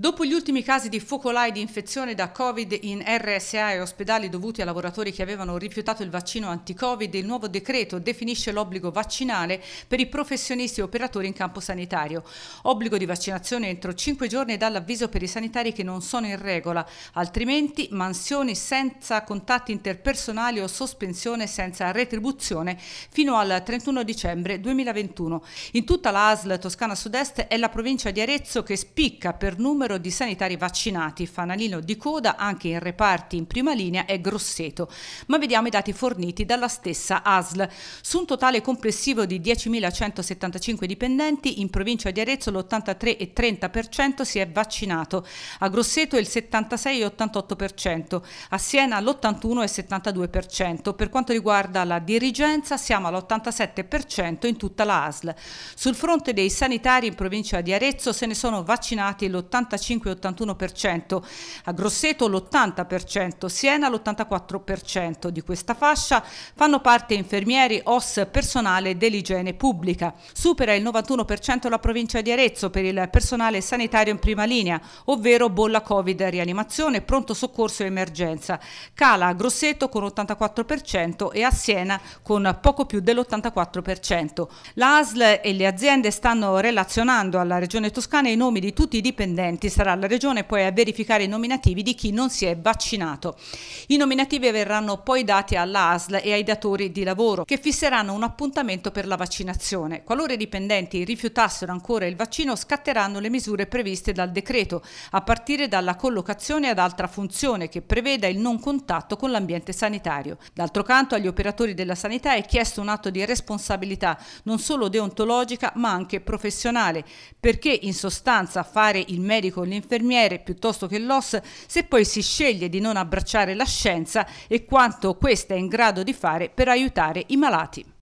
Dopo gli ultimi casi di focolai di infezione da Covid in RSA e ospedali dovuti a lavoratori che avevano rifiutato il vaccino anti-Covid, il nuovo decreto definisce l'obbligo vaccinale per i professionisti e operatori in campo sanitario. Obbligo di vaccinazione entro 5 giorni dall'avviso per i sanitari che non sono in regola, altrimenti mansioni senza contatti interpersonali o sospensione senza retribuzione fino al 31 dicembre 2021. In tutta l'ASL Toscana Sud-Est è la provincia di Arezzo che spicca per numero numero di sanitari vaccinati, fanalino di coda anche in reparti in prima linea è grosseto, ma vediamo i dati forniti dalla stessa ASL. Su un totale complessivo di 10.175 dipendenti, in provincia di Arezzo l'83,30% si è vaccinato, a Grosseto il 76,88%, a Siena l'81,72%. Per quanto riguarda la dirigenza siamo all'87% in tutta la ASL. Sul fronte dei sanitari in provincia di Arezzo se ne sono vaccinati l'85% 75-81%, a Grosseto l'80%, Siena l'84% di questa fascia, fanno parte infermieri, OS, personale dell'igiene pubblica. Supera il 91% la provincia di Arezzo per il personale sanitario in prima linea, ovvero bolla Covid rianimazione, pronto soccorso e emergenza. Cala a Grosseto con 84% e a Siena con poco più dell'84%. L'ASL e le aziende stanno relazionando alla Regione Toscana i nomi di tutti i dipendenti sarà la Regione poi a verificare i nominativi di chi non si è vaccinato. I nominativi verranno poi dati all'ASL e ai datori di lavoro che fisseranno un appuntamento per la vaccinazione. Qualora i dipendenti rifiutassero ancora il vaccino scatteranno le misure previste dal decreto a partire dalla collocazione ad altra funzione che preveda il non contatto con l'ambiente sanitario. D'altro canto agli operatori della sanità è chiesto un atto di responsabilità non solo deontologica ma anche professionale perché in sostanza fare il medico medico, l'infermiere piuttosto che l'OS, se poi si sceglie di non abbracciare la scienza e quanto questa è in grado di fare per aiutare i malati.